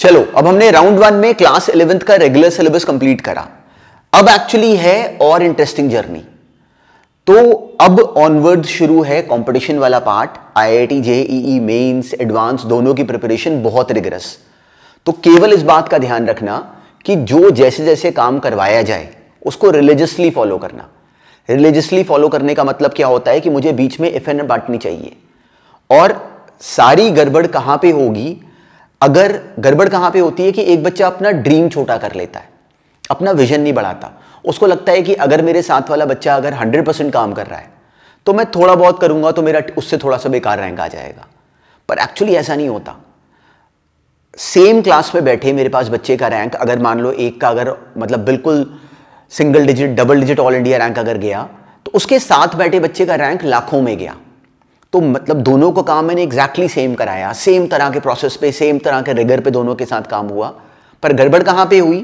चलो अब हमने राउंड वन में क्लास इलेवेंथ का रेगुलर सिलेबस कंप्लीट करा अब एक्चुअली है और इंटरेस्टिंग जर्नी तो अब ऑनवर्ड शुरू है कंपटीशन वाला part IIT JEE mains advance दोनों की प्रिपरेशन बहुत रिगरस तो केवल इस बात का ध्यान रखना कि जो जैसे जैसे काम करवाया जाए उसको रिलीजियसली फॉलो करना रिलीजियसली फॉलो करने का मतलब क्या होता है कि मुझे बीच में एफ बांटनी चाहिए और सारी गड़बड़ कहाँ पे होगी अगर गड़बड़ कहाँ पे होती है कि एक बच्चा अपना ड्रीम छोटा कर लेता है अपना विजन नहीं बढ़ाता उसको लगता है कि अगर मेरे साथ वाला बच्चा अगर हंड्रेड परसेंट काम कर रहा है तो मैं थोड़ा बहुत करूंगा तो मेरा उससे थोड़ा सा बेकार रैंक आ जाएगा पर एक्चुअली ऐसा नहीं होता सेम क्लास में बैठे मेरे पास बच्चे का रैंक अगर मान लो एक का अगर मतलब बिल्कुल single digit double digit all India rank अगर गया तो उसके साथ बैठे बच्चे का रैंक लाखों में गया तो मतलब दोनों का काम मैंने एग्जैक्टली सेम कराया सेम तरह के प्रोसेस पे सेम तरह के रिगर पे दोनों के साथ काम हुआ पर गड़बड़ कहाँ पे हुई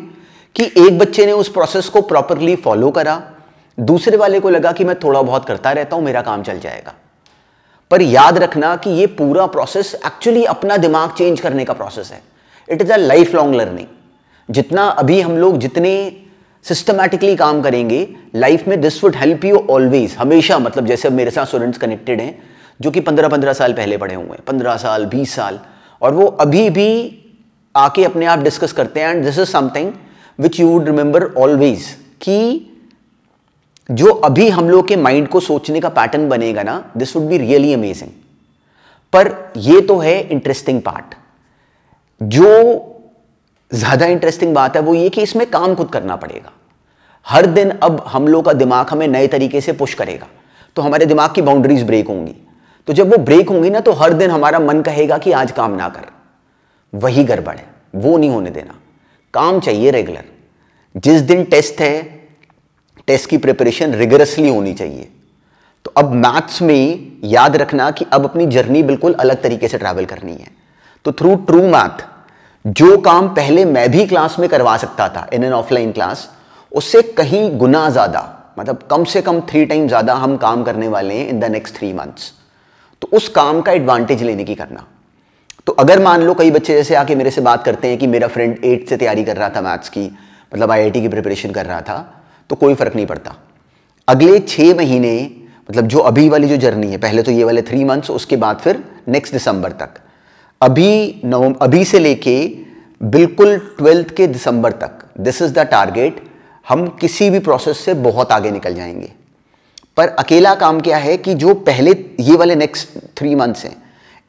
कि एक बच्चे ने उस प्रोसेस को प्रॉपरली फॉलो करा दूसरे वाले को लगा कि मैं थोड़ा बहुत करता रहता हूँ मेरा काम चल जाएगा पर याद रखना कि ये पूरा प्रोसेस एक्चुअली अपना दिमाग चेंज करने का प्रोसेस है it is a life long learning जितना अभी हम लोग जितने सिस्टमैटिकली काम करेंगे लाइफ में this would help you always हमेशा मतलब जैसे मेरे साथ स्टूडेंट्स कनेक्टेड हैं जो कि पंद्रह पंद्रह साल पहले पढ़े हुए हैं पंद्रह साल बीस साल और वो अभी भी आके अपने आप डिस्कस करते हैं and this is something which you would remember always कि जो अभी हम लोग के माइंड को सोचने का पैटर्न बनेगा ना this would be really amazing पर ये तो है इंटरेस्टिंग पार्ट जो ज़्यादा इंटरेस्टिंग बात है वो ये कि इसमें काम खुद करना पड़ेगा हर दिन अब हम लोग का दिमाग हमें नए तरीके से पुश करेगा तो हमारे दिमाग की बाउंड्रीज ब्रेक होंगी तो जब वो ब्रेक होंगी ना तो हर दिन हमारा मन कहेगा कि आज काम ना कर वही गड़बड़ है वो नहीं होने देना काम चाहिए रेगुलर जिस दिन टेस्ट है टेस्ट की प्रिपरेशन रिगरसली होनी चाहिए तो अब मैथ्स में याद रखना कि अब अपनी जर्नी बिल्कुल अलग तरीके से ट्रैवल करनी है तो थ्रू ट्रू मैथ जो काम पहले मैं भी क्लास में करवा सकता था इन एन ऑफलाइन क्लास उससे कहीं गुना ज़्यादा मतलब कम से कम थ्री टाइम ज़्यादा हम काम करने वाले हैं in the next three months तो उस काम का एडवांटेज लेने की करना तो अगर मान लो कई बच्चे जैसे आके मेरे से बात करते हैं कि मेरा फ्रेंड एट से तैयारी कर रहा था मैथ्स की मतलब आईआईटी की प्रिपरेशन कर रहा था तो कोई फ़र्क नहीं पड़ता अगले छः महीने मतलब जो अभी वाली जो जर्नी है पहले तो ये वाले थ्री मंथ्स उसके बाद फिर नेक्स्ट दिसंबर तक अभी नवम अभी से लेके बिल्कुल ट्वेल्थ के दिसंबर तक दिस इज़ द टारगेट हम किसी भी प्रोसेस से बहुत आगे निकल जाएंगे पर अकेला काम क्या है कि जो पहले ये वाले नेक्स्ट थ्री मंथ्स हैं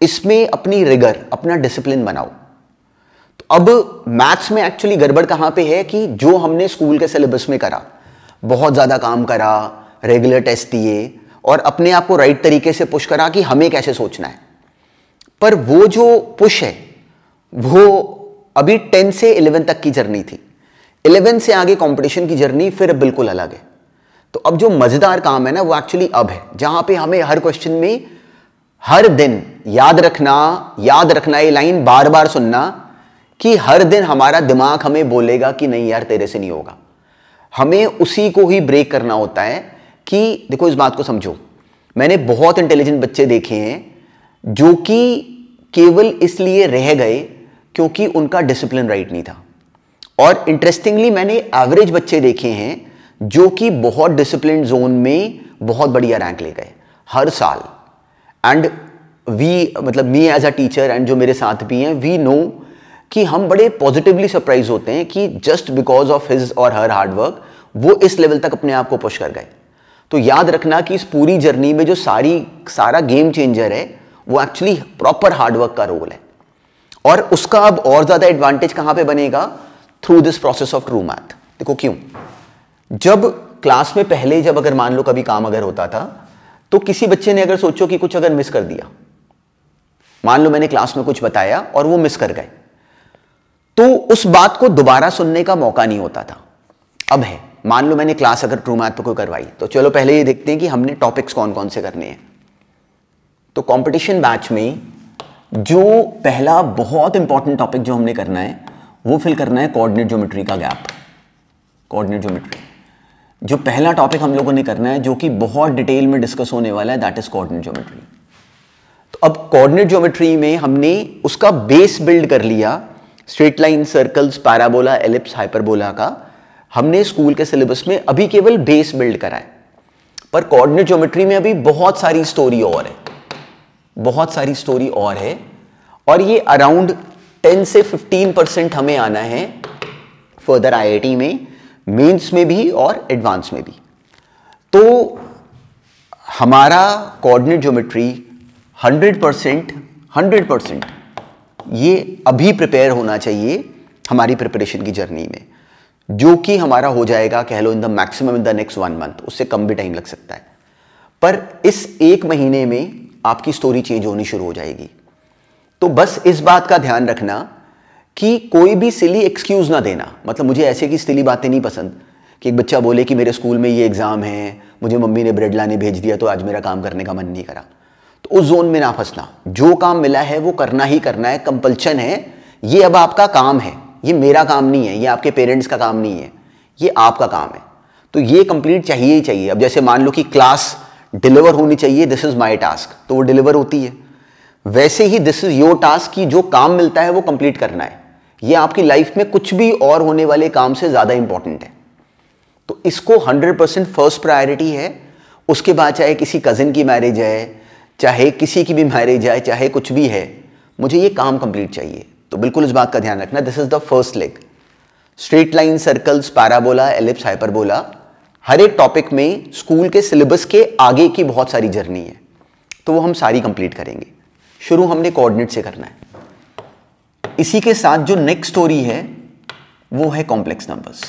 इसमें अपनी रिगर अपना डिसिप्लिन बनाओ तो अब मैथ्स में एक्चुअली गड़बड़ कहाँ पे है कि जो हमने स्कूल के सिलेबस में करा बहुत ज़्यादा काम करा रेगुलर टेस्ट दिए और अपने आप को राइट तरीके से पुश करा कि हमें कैसे सोचना है पर वो जो पुश है वो अभी टेन से इलेवन तक की जर्नी थी इलेवेंथ से आगे कंपटीशन की जर्नी फिर बिल्कुल अलग है तो अब जो मज़ेदार काम है ना वो एक्चुअली अब है जहां पे हमें हर क्वेश्चन में हर दिन याद रखना याद रखना ये लाइन बार बार सुनना कि हर दिन हमारा दिमाग हमें बोलेगा कि नहीं यार तेरे से नहीं होगा हमें उसी को ही ब्रेक करना होता है कि देखो इस बात को समझो मैंने बहुत इंटेलिजेंट बच्चे देखे हैं जो कि केवल इसलिए रह गए क्योंकि उनका डिसिप्लिन राइट नहीं था और इंटरेस्टिंगली मैंने एवरेज बच्चे देखे हैं जो कि बहुत डिसिप्लिन जोन में बहुत बढ़िया रैंक ले गए हर साल एंड वी मतलब me as a teacher and जो मेरे साथ भी हैं वी नो कि हम बड़े पॉजिटिवली सरप्राइज होते हैं कि जस्ट बिकॉज ऑफ हिज और हर हार्डवर्क वो इस लेवल तक अपने आप को पुश कर गए तो याद रखना कि इस पूरी जर्नी में जो सारी सारा गेम चेंजर है वो एक्चुअली प्रॉपर हार्डवर्क का रोल है और उसका अब और ज़्यादा एडवांटेज कहां पे बनेगा through this process of true math देखो क्यों जब क्लास में पहले जब अगर मान लो कभी काम अगर होता था तो किसी बच्चे ने अगर सोचो कि कुछ अगर मिस कर दिया मान लो मैंने क्लास में कुछ बताया और वो मिस कर गए तो उस बात को दोबारा सुनने का मौका नहीं होता था अब है मान लो मैंने क्लास अगर ट्रू मैथ पर कोई करवाई तो चलो पहले ये देखते हैं कि हमने टॉपिक्स कौन कौन से करने हैं तो कंपटीशन बैच में जो पहला बहुत इंपॉर्टेंट टॉपिक जो हमने करना है वो फिल करना है कोऑर्डिनेट ज्योमेट्री का गैप कोऑर्डिनेट ज्योमेट्री जो पहला टॉपिक हम लोगों ने करना है जो कि बहुत डिटेल में डिस्कस होने वाला है दैट इज कोऑर्डिनेट ज्योमेट्री तो अब कोऑर्डिनेट ज्योमेट्री में हमने उसका बेस बिल्ड कर लिया straight line circles parabola ellipse hyperbola का हमने स्कूल के सिलेबस में अभी केवल बेस बिल्ड करा है पर कोऑर्डिनेट ज्योमेट्री में अभी बहुत सारी स्टोरी और है बहुत सारी स्टोरी और है और ये अराउंड 10 से 15 परसेंट हमें आना है फर्दर आईआईटी में मेंस में भी और एडवांस में भी तो हमारा coordinate geometry 100 percent hundred percent ये अभी प्रिपेयर होना चाहिए हमारी प्रिपरेशन की जर्नी में जो कि हमारा हो जाएगा कह लो in the maximum in the next one month उससे कम भी टाइम लग सकता है पर इस एक महीने में आपकी स्टोरी चेंज होनी शुरू हो जाएगी तो बस इस बात का ध्यान रखना कि कोई भी सिली एक्सक्यूज़ ना देना मतलब मुझे ऐसे की सिली बातें नहीं पसंद कि एक बच्चा बोले कि मेरे स्कूल में ये एग्ज़ाम है मुझे मम्मी ने ब्रेड लाने भेज दिया तो आज मेरा काम करने का मन नहीं करा तो उस जोन में ना फंसना जो काम मिला है वो करना ही करना है कंपल्शन है ये अब आपका काम है ये मेरा काम नहीं है ये आपके पेरेंट्स का काम नहीं है ये आपका काम है तो ये कंप्लीट चाहिए ही चाहिए अब जैसे मान लो कि क्लास डिलीवर होनी चाहिए दिस इज़ माई टास्क तो वो डिलीवर होती है वैसे ही दिस इज़ योर टास्क कि जो काम मिलता है वो कंप्लीट करना है ये आपकी लाइफ में कुछ भी और होने वाले काम से ज़्यादा इंपॉर्टेंट है तो इसको 100 परसेंट फर्स्ट प्रायोरिटी है उसके बाद चाहे किसी कजिन की मैरिज है चाहे किसी की भी मैरिज है चाहे कुछ भी है मुझे ये काम कंप्लीट चाहिए तो बिल्कुल इस बात का ध्यान रखना this is the first leg straight line circles parabola ellipse hyperbola हर एक टॉपिक में स्कूल के सिलेबस के आगे की बहुत सारी जर्नी है तो वो हम सारी कंप्लीट करेंगे शुरू हमने कोऑर्डिनेट से करना है इसी के साथ जो नेक्स्ट स्टोरी है वो है कॉम्प्लेक्स नंबर्स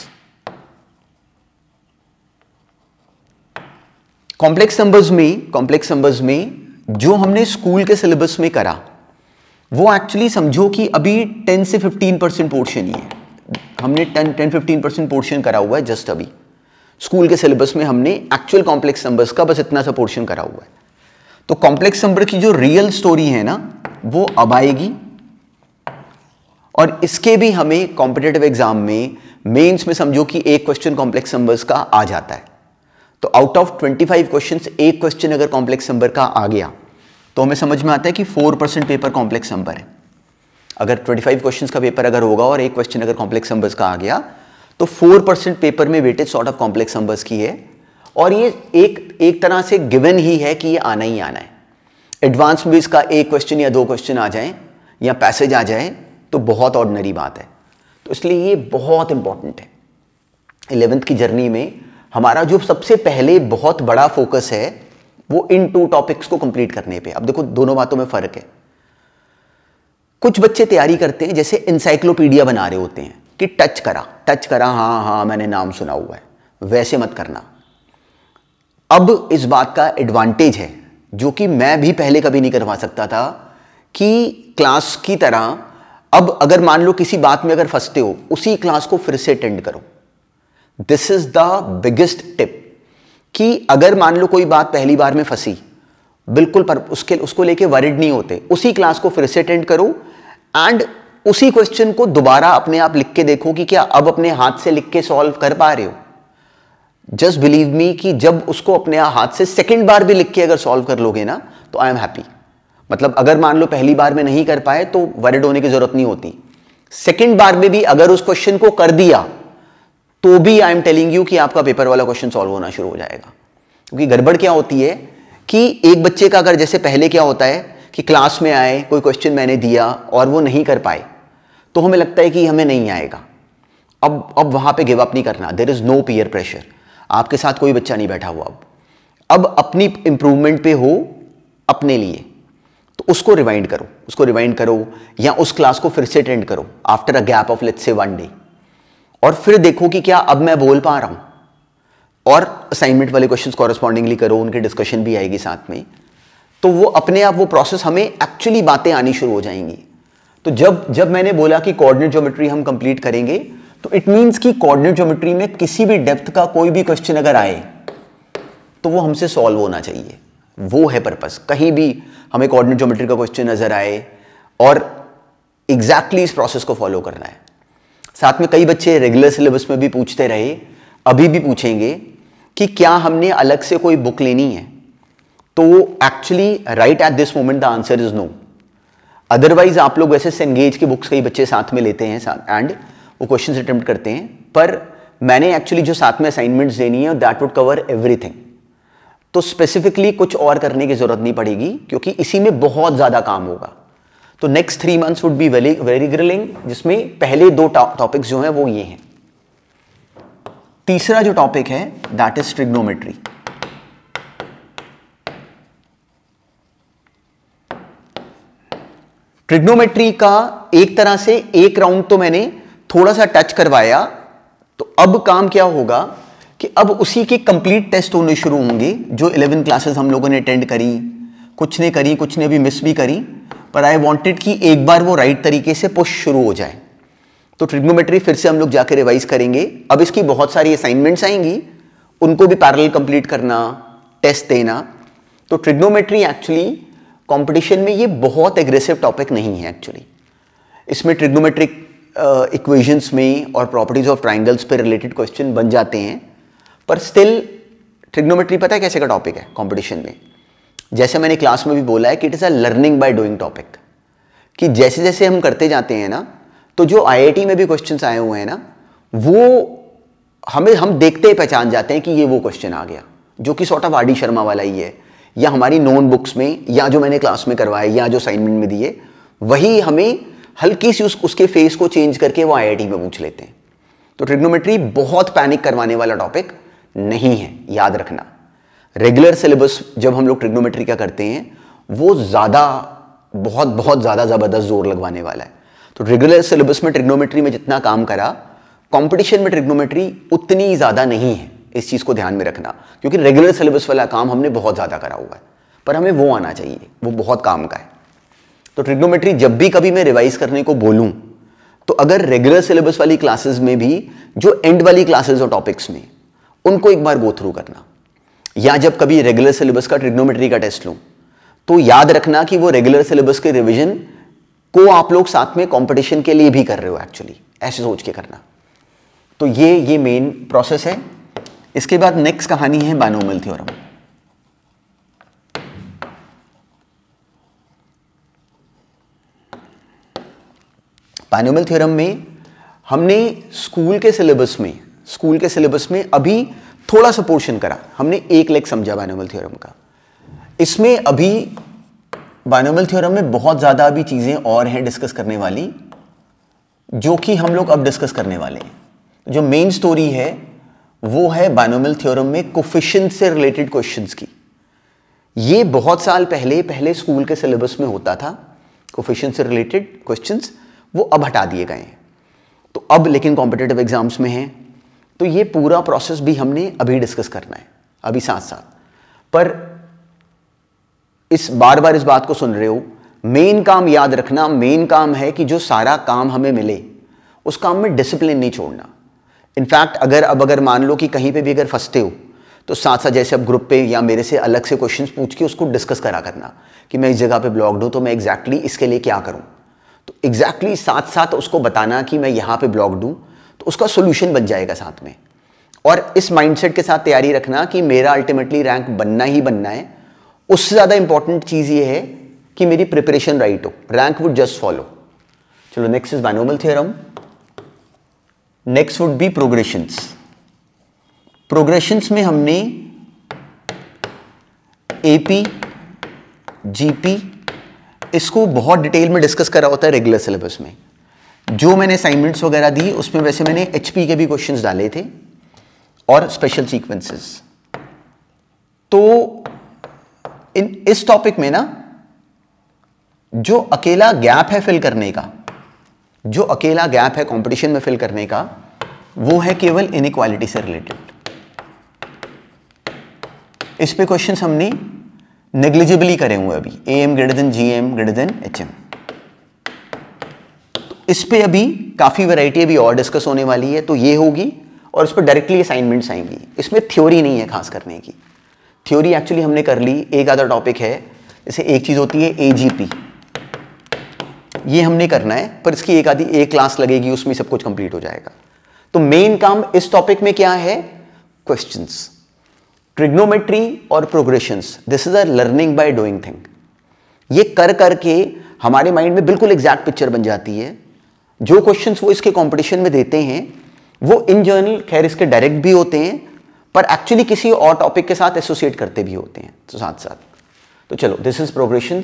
कॉम्प्लेक्स नंबर्स में कॉम्प्लेक्स नंबर्स में जो हमने स्कूल के सिलेबस में करा वो एक्चुअली समझो कि अभी 10 से 15 परसेंट पोर्शन ही है हमने 10 10 15 परसेंट पोर्शन करा हुआ है जस्ट अभी स्कूल के सिलेबस में हमने एक्चुअल कॉम्प्लेक्स नंबर्स का बस इतना सा पोर्शन करा हुआ है तो कॉम्प्लेक्स नंबर की जो रियल स्टोरी है ना वो अब आएगी और इसके भी हमें कॉम्पिटेटिव एग्जाम में मेंस में समझो कि एक क्वेश्चन कॉम्प्लेक्स नंबर्स का आ जाता है तो आउट ऑफ 25 क्वेश्चंस एक क्वेश्चन अगर कॉम्प्लेक्स नंबर का आ गया तो हमें समझ में आता है कि 4 परसेंट पेपर कॉम्प्लेक्स नंबर है अगर 25 क्वेश्चंस का पेपर अगर होगा और एक क्वेश्चन अगर कॉम्प्लेक्स नंबर्स का आ गया तो 4 परसेंट पेपर में weightage sort of complex numbers की है और ये एक एक तरह से गिवन ही है कि ये आना ही आना है एडवांस में इसका एक क्वेश्चन या दो क्वेश्चन आ जाए या पैसेज आ जाए तो बहुत ऑर्डनरी बात है तो इसलिए ये बहुत इंपॉर्टेंट है इलेवेंथ की जर्नी में हमारा जो सबसे पहले बहुत बड़ा फोकस है वो इन टू टॉपिक्स को कंप्लीट करने पे अब देखो दोनों बातों में फ़र्क है कुछ बच्चे तैयारी करते हैं जैसे इंसाइक्लोपीडिया बना रहे होते हैं कि टच करा टच करा हाँ हाँ मैंने नाम सुना हुआ है वैसे मत करना अब इस बात का एडवांटेज है जो कि मैं भी पहले कभी नहीं करवा सकता था कि क्लास की तरह अब अगर मान लो किसी बात में अगर फंसते हो उसी क्लास को फिर से अटेंड करो this is the biggest tip कि अगर मान लो कोई बात पहली बार में फंसी बिल्कुल पर उसके उसको लेके वरिड नहीं होते उसी क्लास को फिर से अटेंड करो एंड उसी क्वेश्चन को दोबारा अपने आप लिख के देखो कि क्या अब अपने हाथ से लिख के सॉल्व कर पा रहे हो जस्ट बिलीव मी कि जब उसको अपने हाथ से सेकेंड बार भी लिख के अगर सॉल्व कर लोगे ना तो आई एम हैप्पी मतलब अगर मान लो पहली बार में नहीं कर पाए तो वरिड होने की जरूरत नहीं होती सेकेंड बार में भी अगर उस क्वेश्चन को कर दिया तो भी आई एम टेलिंग यू कि आपका पेपर वाला क्वेश्चन सॉल्व होना शुरू हो जाएगा क्योंकि गड़बड़ क्या होती है कि एक बच्चे का अगर जैसे पहले क्या होता है कि क्लास में आए कोई क्वेश्चन मैंने दिया और वो नहीं कर पाए तो हमें लगता है कि हमें नहीं आएगा अब अब वहां पे गिव अप नहीं करना there is no peer pressure आपके साथ कोई बच्चा नहीं बैठा हुआ अब अब अपनी इम्प्रूवमेंट पे हो अपने लिए तो उसको रिवाइंड करो उसको रिवाइंड करो या उस क्लास को फिर से अटेंड करो after a gap of let's say one day और फिर देखो कि क्या अब मैं बोल पा रहा हूँ और असाइनमेंट वाले क्वेश्चंस कॉरेस्पॉन्डिंगली करो उनकी डिस्कशन भी आएगी साथ में तो वो अपने आप वो प्रोसेस हमें एक्चुअली बातें आनी शुरू हो जाएंगी तो जब जब मैंने बोला कि कोऑर्डिनेट ज्योमेट्री हम कंप्लीट करेंगे तो इट मींस कि कोऑर्डिनेट ज्योमेट्री में किसी भी डेप्थ का कोई भी क्वेश्चन अगर आए तो वो हमसे सॉल्व होना चाहिए वो है पर्पस कहीं भी हमें कोऑर्डिनेट ज्योमेट्री का क्वेश्चन नज़र आए और एग्जैक्टली exactly इस प्रोसेस को फॉलो करना है साथ में कई बच्चे रेगुलर सिलेबस में भी पूछते रहे अभी भी पूछेंगे कि क्या हमने अलग से कोई बुक लेनी है तो actually right at this moment the answer is no otherwise आप लोग वैसे सेंगेज की बुक्स कई बच्चे साथ में लेते हैं एंड वो क्वेश्चन अटेम्प्ट करते हैं पर मैंने एक्चुअली जो साथ में असाइनमेंट्स देनी है दैट वुड कवर एवरीथिंग तो स्पेसिफिकली कुछ और करने की जरूरत नहीं पड़ेगी क्योंकि इसी में बहुत ज्यादा काम होगा तो next three months would be very very grilling जिसमें पहले दो टॉपिक्स जो हैं वो ये हैं तीसरा जो टॉपिक है दैट इज ट्रिग्नोमेट्री ट्रिग्नोमेट्री का एक तरह से एक राउंड तो मैंने थोड़ा सा टच करवाया तो अब काम क्या होगा कि अब उसी के कंप्लीट टेस्ट होने शुरू होंगे जो इलेवन क्लासेस हम लोगों ने अटेंड करी कुछ ने करी कुछ ने अभी मिस भी करी पर आई वॉन्टेड कि एक बार वो राइट तरीके से पुश शुरू हो जाए तो ट्रिग्नोमेट्री फिर से हम लोग जाके रिवाइज करेंगे अब इसकी बहुत सारी असाइनमेंट्स आएंगी उनको भी पैरल कंप्लीट करना टेस्ट देना तो ट्रिग्नोमेट्री एक्चुअली कंपटीशन में ये बहुत एग्रेसिव टॉपिक नहीं है एक्चुअली इसमें ट्रिग्नोमेट्रिक इक्वेशंस uh, में और प्रॉपर्टीज ऑफ ट्राइंगल्स पर रिलेटेड क्वेश्चन बन जाते हैं पर स्टिल ट्रिग्नोमेट्री पता है कैसे का टॉपिक है कॉम्पिटिशन में जैसे मैंने क्लास में भी बोला है कि it is a learning by doing topic कि जैसे जैसे हम करते जाते हैं ना तो जो आईआईटी में भी क्वेश्चंस आए हुए हैं ना वो हमें हम देखते ही पहचान जाते हैं कि ये वो क्वेश्चन आ गया जो कि sort of R D Sharma वाला ही है या हमारी नोन बुक्स में या जो मैंने क्लास में करवाए या जो असाइनमेंट में दिए वही हमें हल्की सी उस उसके फेस को चेंज करके वो आई में पूछ लेते हैं तो ट्रिग्नोमेट्री बहुत पैनिक करवाने वाला टॉपिक नहीं है याद रखना रेगुलर सिलेबस जब हम लोग ट्रिग्नोमेट्री का करते हैं वो ज़्यादा बहुत बहुत ज़्यादा ज़बरदस्त जोर लगवाने वाला है तो रेगुलर सिलेबस में ट्रिग्नोमेट्री में जितना काम करा कंपटीशन में ट्रिग्नोमेट्री उतनी ज़्यादा नहीं है इस चीज़ को ध्यान में रखना क्योंकि रेगुलर सिलेबस वाला काम हमने बहुत ज़्यादा करा हुआ है पर हमें वो आना चाहिए वो बहुत काम का है तो ट्रिग्नोमेट्री जब भी कभी मैं रिवाइज करने को बोलूँ तो अगर रेगुलर सिलेबस वाली क्लासेस में भी जो एंड वाली क्लासेस और टॉपिक्स में उनको एक बार गो थ्रू करना या जब कभी रेगुलर सिलेबस का ट्रिग्नोमेट्री का टेस्ट लूँ तो याद रखना कि वो रेगुलर सिलेबस के रिविजन को आप लोग साथ में कंपटीशन के लिए भी कर रहे हो एक्चुअली ऐसे सोच के करना तो ये ये मेन प्रोसेस है इसके बाद नेक्स्ट कहानी है बानोमल थ्योरम बानोमल थ्योरम में हमने स्कूल के सिलेबस में स्कूल के सिलेबस में अभी थोड़ा सा पोर्शन करा हमने एक लेग समझा बायनोमल थ्योरम का इसमें अभी बायनोमल थ्योरम में बहुत ज़्यादा अभी चीज़ें और हैं डिस्कस करने वाली जो कि हम लोग अब डिस्कस करने वाले हैं जो मेन स्टोरी है वो है बायनोमल थ्योरम में कोफिशन से रिलेटेड क्वेश्चन की ये बहुत साल पहले पहले स्कूल के सिलेबस में होता था कोफिशन से रिलेटेड क्वेश्चन वो अब हटा दिए गए हैं तो अब लेकिन कॉम्पिटेटिव एग्जाम्स में हैं तो ये पूरा प्रोसेस भी हमने अभी डिस्कस करना है अभी साथ साथ पर इस बार बार इस बात को सुन रहे हो मेन काम याद रखना मेन काम है कि जो सारा काम हमें मिले उस काम में डिसिप्लिन नहीं छोड़ना इनफैक्ट अगर अब अगर मान लो कि कहीं पे भी अगर फंसते हो तो साथ साथ जैसे अब ग्रुप पे या मेरे से अलग से क्वेश्चन पूछ के उसको डिस्कस करा करना कि मैं इस जगह पे ब्लॉग्ड हूँ तो मैं एग्जैक्टली exactly इसके लिए क्या करूँ तो एग्जैक्टली exactly साथ साथ उसको बताना कि मैं यहाँ पे ब्लॉग्ड हूँ तो उसका सोल्यूशन बन जाएगा साथ में और इस माइंडसेट के साथ तैयारी रखना कि मेरा अल्टीमेटली रैंक बनना ही बनना है उससे ज़्यादा इंपॉर्टेंट चीज़ ये है कि मेरी प्रिपरेशन राइट हो रैंक वुड जस्ट फॉलो चलो next is binomial theorem next would be progressions progressions में हमने एपी जीपी इसको बहुत डिटेल में डिस्कस करा होता है रेगुलर सिलेबस में जो मैंने असाइनमेंट्स वगैरह दी उसमें वैसे मैंने एच के भी क्वेश्चन डाले थे और स्पेशल सीक्वेंसेस तो इन इस टॉपिक में ना जो अकेला गैप है फिल करने का जो अकेला गैप है कंपटीशन में फिल करने का वो है केवल इनक्वालिटी से रिलेटेड इस पे क्वेश्चन हमने नेग्लिजिबली करे हुए अभी A M greater than G M greater than H M इस पर अभी काफ़ी वैरायटी अभी और डिस्कस होने वाली है तो ये होगी और इस पर डायरेक्टली असाइनमेंट्स आएंगी इसमें थ्योरी नहीं है खास करने की थ्योरी एक्चुअली हमने कर ली एक आधा टॉपिक है जैसे एक चीज़ होती है ए ये हमने करना है पर इसकी एक आधी एक क्लास लगेगी उसमें सब कुछ कंप्लीट हो जाएगा तो मेन काम इस टॉपिक में क्या है क्वेश्चंस ट्रिग्नोमेट्री और progressions this is a learning by doing thing ये कर करके हमारे माइंड में बिल्कुल एग्जैक्ट पिक्चर बन जाती है जो क्वेश्चन वो इसके कॉम्पिटिशन में देते हैं वो इन जर्नल खैर इसके डायरेक्ट भी होते हैं पर एक्चुअली किसी और टॉपिक के साथ एसोसिएट करते भी होते हैं तो साथ साथ तो चलो this is progression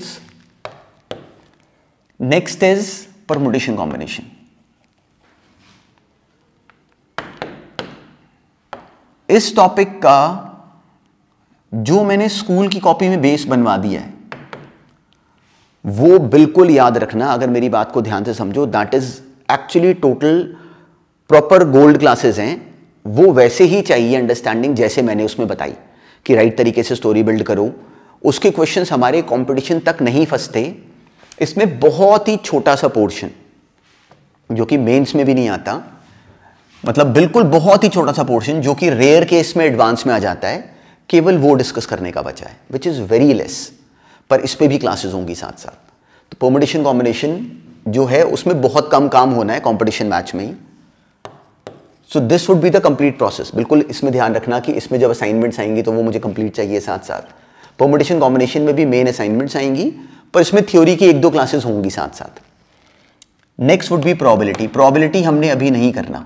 next is permutation combination इस टॉपिक का जो मैंने स्कूल की कॉपी में बेस बनवा दिया है वो बिल्कुल याद रखना अगर मेरी बात को ध्यान से समझो that is actually total proper gold classes हैं वो वैसे ही चाहिए अंडरस्टैंडिंग जैसे मैंने उसमें बताई कि राइट तरीके से स्टोरी बिल्ड करो उसके क्वेश्चंस हमारे कंपटीशन तक नहीं फंसते इसमें बहुत ही छोटा सा पोर्शन जो कि मेंस में भी नहीं आता मतलब बिल्कुल बहुत ही छोटा सा पोर्शन जो कि रेयर केस में एडवांस में आ जाता है केवल वो डिस्कस करने का बचा है विच इज़ वेरी लेस पर इस पर भी क्लासेज होंगी साथ साथ तो पोमोडेशन कॉम्बिनेशन जो है उसमें बहुत कम काम होना है कॉम्पिटिशन मैच में ही so this would be the complete process बिल्कुल इसमें ध्यान रखना कि इसमें जब असाइनमेंट्स आएंगी तो वो मुझे कंप्लीट चाहिए साथ साथ पोमोडेशन कॉम्बिनेशन में भी मेन असाइनमेंट्स आएंगी पर इसमें थ्योरी की एक दो क्लासेस होंगी साथ साथ next would be probability probability हमने अभी नहीं करना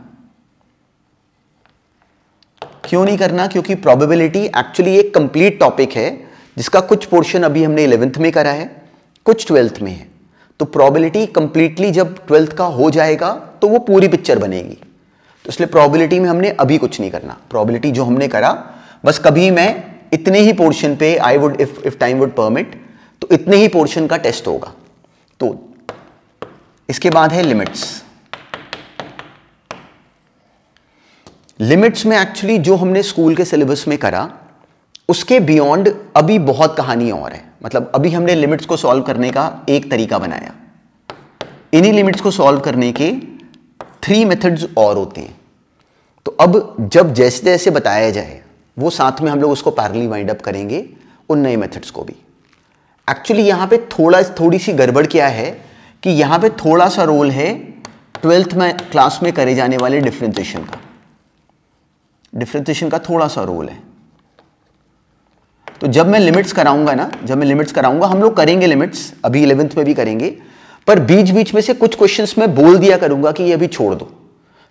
क्यों नहीं करना क्योंकि प्रोबेबिलिटी एक्चुअली एक कंप्लीट टॉपिक है जिसका कुछ पोर्शन अभी हमने इलेवेंथ में करा है कुछ ट्वेल्थ में है तो प्रोबेबिलिटी कंप्लीटली जब ट्वेल्थ का हो जाएगा तो वो पूरी पिक्चर बनेगी तो इसलिए प्रोबेबिलिटी में हमने अभी कुछ नहीं करना प्रोबेबिलिटी जो हमने करा बस कभी मैं इतने ही पोर्शन पे I would if if time would permit तो इतने ही पोर्शन का टेस्ट होगा तो इसके बाद है लिमिट्स लिमिट्स में एक्चुअली जो हमने स्कूल के सिलेबस में करा उसके बियॉन्ड अभी बहुत कहानी और है मतलब अभी हमने लिमिट्स को सॉल्व करने का एक तरीका बनाया इन्हीं लिमिट्स को सॉल्व करने के थ्री मेथड्स और होते हैं तो अब जब जैसे जैसे बताया जाए वो साथ में हम लोग उसको पैरली वाइंड अप करेंगे उन नए मेथड्स को भी एक्चुअली यहाँ पे थोड़ा थोड़ी सी गड़बड़ क्या है कि यहाँ पे थोड़ा सा रोल है ट्वेल्थ में क्लास में करे जाने वाले डिफ्रेंसिएशन का डिफ्रेंसिएशन का थोड़ा सा रोल है तो जब मैं लिमिट्स कराऊंगा ना जब मैं लिमिट्स कराऊंगा हम लोग करेंगे लिमिट्स अभी इलेवेंथ में भी करेंगे पर बीच बीच में से कुछ क्वेश्चन में बोल दिया करूंगा कि ये अभी छोड़ दो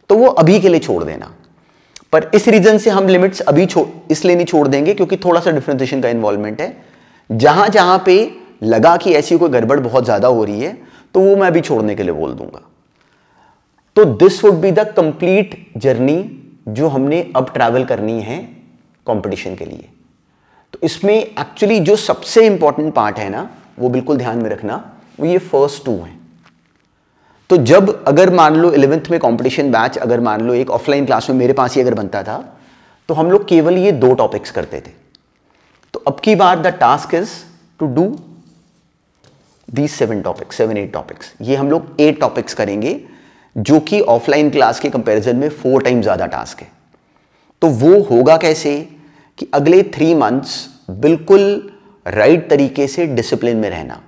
तो वो अभी के लिए छोड़ देना पर इस रीजन से हम लिमिट्स अभी इसलिए नहीं छोड़ देंगे क्योंकि थोड़ा सा डिफ्रेंसिएशन का इन्वॉल्वमेंट है जहां जहां पे लगा कि ऐसी कोई गड़बड़ बहुत ज्यादा हो रही है तो वो मैं अभी छोड़ने के लिए बोल दूंगा तो this would be the complete journey जो हमने अब ट्रैवल करनी है कंपटीशन के लिए तो इसमें एक्चुअली जो सबसे इंपॉर्टेंट पार्ट है ना वो बिल्कुल ध्यान में रखना वो ये फर्स्ट टू हैं तो जब अगर मान लो इलेवेंथ में कंपटीशन बैच अगर मान लो एक ऑफलाइन क्लास में मेरे पास ही अगर बनता था तो हम लोग केवल ये दो टॉपिक्स करते थे तो अब की बार the task is to do the seven topics seven eight topics ये हम लोग एट टॉपिक्स करेंगे जो कि ऑफलाइन क्लास के कंपैरिजन में फोर टाइम ज़्यादा टास्क है तो वो होगा कैसे कि अगले थ्री मंथ्स बिल्कुल राइट तरीके से डिसिप्लिन में रहना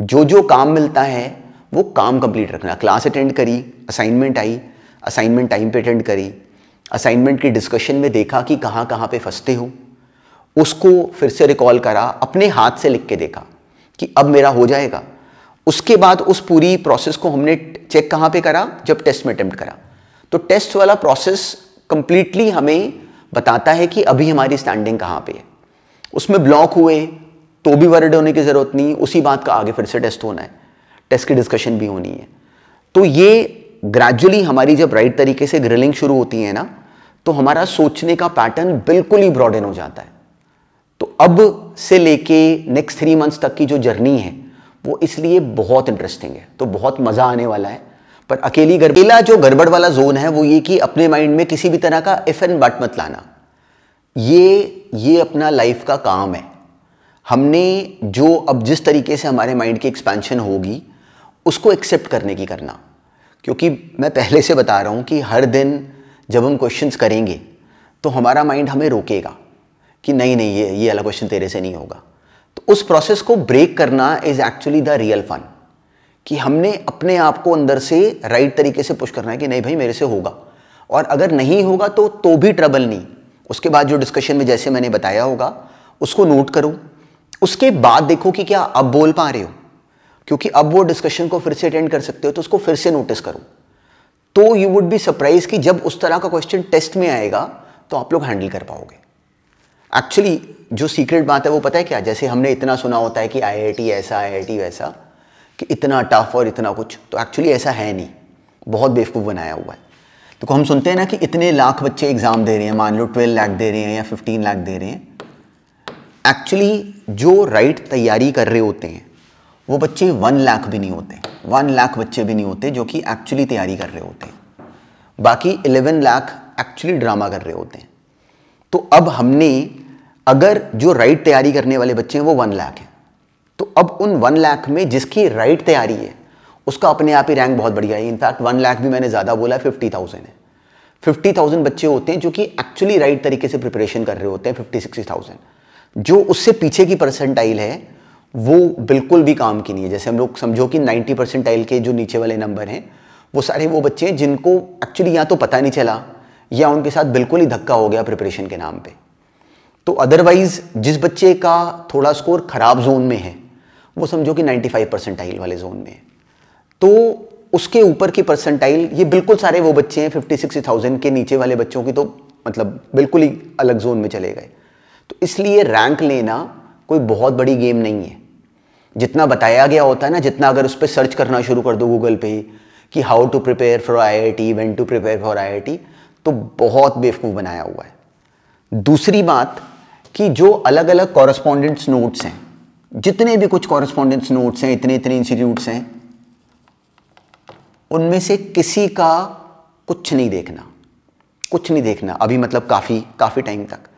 जो जो काम मिलता है वो काम कंप्लीट रखना क्लास अटेंड करी असाइनमेंट आई असाइनमेंट टाइम पे अटेंड करी असाइनमेंट की डिस्कशन में देखा कि कहाँ कहाँ पे फंसते हो उसको फिर से रिकॉल करा अपने हाथ से लिख के देखा कि अब मेरा हो जाएगा उसके बाद उस पूरी प्रोसेस को हमने चेक कहाँ पे करा जब टेस्ट में अटैम्प्ट करा तो टेस्ट वाला प्रोसेस कंप्लीटली हमें बताता है कि अभी हमारी स्टैंडिंग कहाँ पे है उसमें ब्लॉक हुए तो भी वर्ड होने की ज़रूरत नहीं उसी बात का आगे फिर से टेस्ट होना है टेस्ट की डिस्कशन भी होनी है तो ये ग्रेजुअली हमारी जब राइट तरीके से ग्रिलिंग शुरू होती है ना तो हमारा सोचने का पैटर्न बिल्कुल ही ब्रॉडन हो जाता है तो अब से लेके नेक्स्ट थ्री मंथ्स तक की जो जर्नी है वो इसलिए बहुत इंटरेस्टिंग है तो बहुत मज़ा आने वाला है पर अकेली गड़बड़ अकेला जो गड़बड़ वाला जोन है वो ये कि अपने माइंड में किसी भी तरह का इफ एंड बट मत लाना ये ये अपना लाइफ का काम है हमने जो अब जिस तरीके से हमारे माइंड की एक्सपेंशन होगी उसको एक्सेप्ट करने की करना क्योंकि मैं पहले से बता रहा हूँ कि हर दिन जब हम क्वेश्चन करेंगे तो हमारा माइंड हमें रोकेगा कि नहीं नहीं ये ये अला क्वेश्चन तेरे से नहीं होगा तो उस प्रोसेस को ब्रेक करना is actually the real fun कि हमने अपने आप को अंदर से राइट तरीके से पुश करना है कि नहीं भाई मेरे से होगा और अगर नहीं होगा तो तो भी ट्रबल नहीं उसके बाद जो डिस्कशन में जैसे मैंने बताया होगा उसको नोट करो उसके बाद देखो कि क्या अब बोल पा रहे हो क्योंकि अब वो डिस्कशन को फिर से अटेंड कर सकते हो तो उसको फिर से नोटिस करो तो यू वुड बी सरप्राइज कि जब उस तरह का क्वेश्चन टेस्ट में आएगा तो आप लोग हैंडल कर पाओगे एक्चुअली जो सीक्रेट बात है वो पता है क्या जैसे हमने इतना सुना होता है कि आई ऐसा आई वैसा कि इतना टफ और इतना कुछ तो एक्चुअली ऐसा है नहीं बहुत बेवकूफ़ बनाया हुआ है तो हम सुनते हैं ना कि इतने लाख बच्चे एग्ज़ाम दे रहे हैं मान लो ट्वेल्व लाख दे रहे हैं या फिफ्टीन लाख दे रहे हैं एक्चुअली जो राइट तैयारी कर रहे होते हैं वो बच्चे वन लाख भी नहीं होते वन लाख बच्चे भी नहीं होते जो कि एक्चुअली तैयारी कर रहे होते हैं बाकी इलेवन लाख एक्चुअली ड्रामा कर रहे होते हैं तो अब हमने अगर जो राइट तैयारी करने वाले बच्चे हैं वो वन लाख हैं तो अब उन वन लाख में जिसकी राइट तैयारी है उसका अपने आप ही रैंक बहुत बढ़िया है इनफैक्ट वन लाख भी मैंने ज़्यादा बोला है फिफ्टी थाउजेंड है फिफ्टी थाउजेंड बच्चे होते हैं जो कि एक्चुअली राइट तरीके से प्रिपरेशन कर रहे होते हैं फिफ्टी सिक्सटी थाउजेंड जो उससे पीछे की परसेंटाइल है वो बिल्कुल भी काम की नहीं है जैसे हम लोग समझो कि नाइन्टी परसेंटाइल के जो नीचे वाले नंबर हैं वो सारे वो बच्चे हैं जिनको एक्चुअली या तो पता नहीं चला या उनके साथ बिल्कुल ही धक्का हो गया प्रिपरेशन के नाम पर तो अदरवाइज़ जिस बच्चे का थोड़ा स्कोर ख़राब जोन में है वो समझो कि 95 परसेंटाइल वाले जोन में है तो उसके ऊपर की परसेंटाइल ये बिल्कुल सारे वो बच्चे हैं फिफ्टी सिक्सटी थाउजेंड के नीचे वाले बच्चों की तो मतलब बिल्कुल ही अलग जोन में चले गए तो इसलिए रैंक लेना कोई बहुत बड़ी गेम नहीं है जितना बताया गया होता है ना जितना अगर उस पर सर्च करना शुरू कर दो गूगल पे कि how to prepare for I I T when to prepare for I I T तो बहुत बेवकूफ़ बनाया हुआ है दूसरी बात कि जो अलग अलग कॉरस्पॉन्डेंट्स नोट्स हैं जितने भी कुछ कॉरेस्पॉन्डेंस नोट्स हैं इतने इतने इंस्टीट्यूट्स हैं उनमें से किसी का कुछ नहीं देखना कुछ नहीं देखना अभी मतलब काफ़ी काफ़ी टाइम तक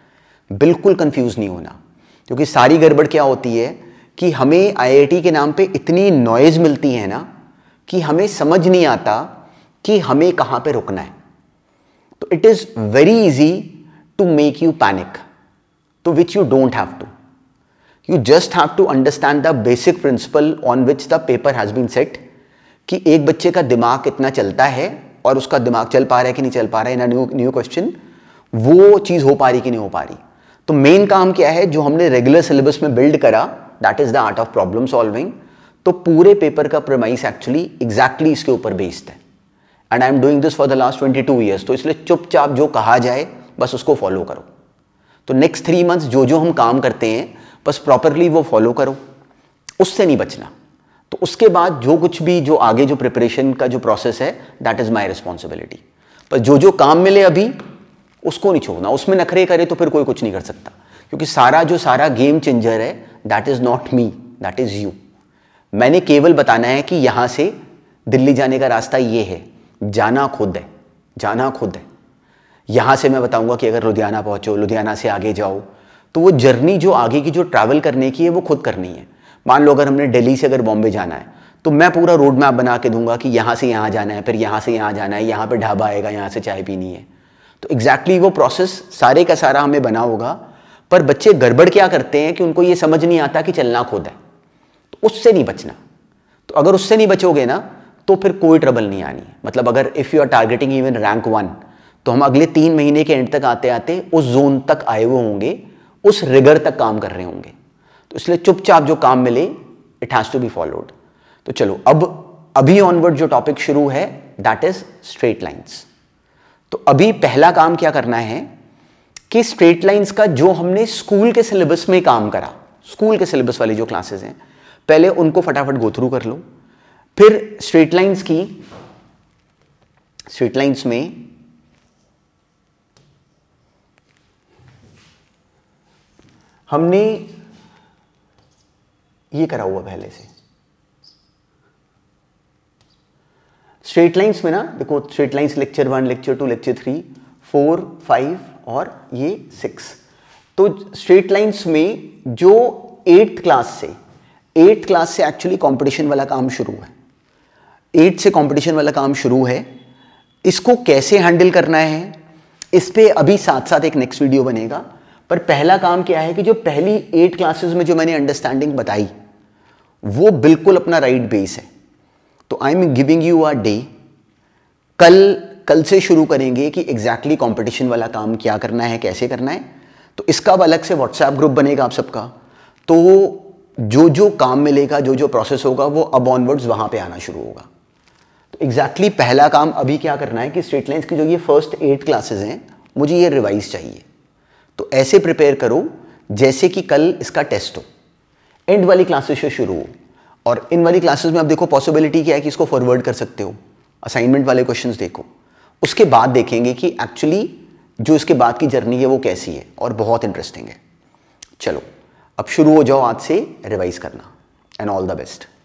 बिल्कुल कंफ्यूज नहीं होना क्योंकि सारी गड़बड़ क्या होती है कि हमें आईआईटी के नाम पे इतनी नॉइज़ मिलती है ना कि हमें समझ नहीं आता कि हमें कहाँ पे रुकना है तो it is very easy to make you panic to which you don't have to you just have to understand the basic principle on which the paper has been set कि एक बच्चे का दिमाग इतना चलता है और उसका दिमाग चल पा रहा है कि नहीं चल पा रहा है इन न्यू न्यू क्वेश्चन वो चीज़ हो पा रही कि नहीं हो पा रही तो मेन काम क्या है जो हमने रेगुलर सिलेबस में बिल्ड करा that is the art of problem solving तो पूरे पेपर का प्रमाइस एक्चुअली एग्जैक्टली इसके ऊपर बेस्ड है and I am doing this for the last twenty two years तो इसलिए चुपचाप जो कहा जाए बस उसको फॉलो करो तो नेक्स्ट थ्री मंथ्स जो जो हम काम करते हैं बस प्रॉपरली वो फॉलो करो उससे नहीं बचना तो उसके बाद जो कुछ भी जो आगे जो प्रिपरेशन का जो प्रोसेस है दैट इज़ माई रिस्पॉन्सिबिलिटी पर जो जो काम मिले अभी उसको नहीं छोड़ना उसमें नखरे करे तो फिर कोई कुछ नहीं कर सकता क्योंकि सारा जो सारा गेम चेंजर है that is not me that is you मैंने केवल बताना है कि यहाँ से दिल्ली जाने का रास्ता ये है जाना खुद है जाना खुद है यहाँ से मैं बताऊँगा कि अगर लुधियाना पहुँचो लुधियाना से आगे जाओ तो वो जर्नी जो आगे की जो ट्रैवल करने की है वो खुद करनी है मान लो अगर हमने दिल्ली से अगर बॉम्बे जाना है तो मैं पूरा रोड मैप बना के दूंगा कि यहाँ से यहाँ जाना है फिर यहाँ से यहाँ जाना है यहाँ पर ढाबा आएगा यहाँ से चाय पीनी है तो एग्जैक्टली exactly वो प्रोसेस सारे का सारा हमें बना होगा पर बच्चे गड़बड़ क्या करते हैं कि उनको ये समझ नहीं आता कि चलना खुद है तो उससे नहीं बचना तो अगर उससे नहीं बचोगे ना तो फिर कोई ट्रबल नहीं आनी मतलब अगर if you are targeting even rank one तो हम अगले तीन महीने के एंड तक आते आते उस जोन तक आए हुए होंगे उस रिगर तक काम कर रहे होंगे तो इसलिए चुपचाप जो काम मिले it has to be followed तो चलो अब अभी ऑनवर्ड जो टॉपिक शुरू है दैट इज स्ट्रेट लाइंस तो अभी पहला काम क्या करना है कि स्ट्रेट लाइंस का जो हमने स्कूल के सिलेबस में काम करा स्कूल के सिलेबस वाली जो क्लासेस हैं पहले उनको फटाफट गो थ्रू कर लो फिर स्ट्रेट लाइंस की स्ट्रेट लाइंस में हमने ये करा हुआ पहले से स्ट्रेट लाइंस में ना देखो straight lines lecture one lecture two lecture three four five और ये सिक्स तो स्ट्रेट लाइंस में जो एट्थ क्लास से एट्थ क्लास से एक्चुअली कंपटीशन वाला काम शुरू है एट्थ से कंपटीशन वाला काम शुरू है इसको कैसे हैंडल करना है इस पर अभी साथ साथ एक नेक्स्ट वीडियो बनेगा पर पहला काम क्या है कि जो पहली एट क्लासेस में जो मैंने अंडरस्टैंडिंग बताई वो बिल्कुल अपना राइट right बेस है तो I am giving you our day कल कल से शुरू करेंगे कि एग्जैक्टली exactly कंपटीशन वाला काम क्या करना है कैसे करना है तो इसका अब अलग से व्हाट्सएप ग्रुप बनेगा आप सबका तो जो जो काम मिलेगा जो जो प्रोसेस होगा वो अब ऑनवर्ड्स वहाँ पे आना शुरू होगा तो एग्जैक्टली exactly पहला काम अभी क्या करना है कि स्ट्रेट लाइन्स की जो ये फर्स्ट एट क्लासेस हैं मुझे ये रिवाइज चाहिए तो ऐसे प्रिपेयर करो जैसे कि कल इसका टेस्ट हो एंड वाली क्लासेस से शुरू हो और इन वाली क्लासेस में आप देखो पॉसिबिलिटी क्या है कि इसको फॉरवर्ड कर सकते हो असाइनमेंट वाले क्वेश्चन देखो उसके बाद देखेंगे कि एक्चुअली जो इसके बाद की जर्नी है वो कैसी है और बहुत इंटरेस्टिंग है चलो अब शुरू हो जाओ आज से रिवाइज करना एंड ऑल द बेस्ट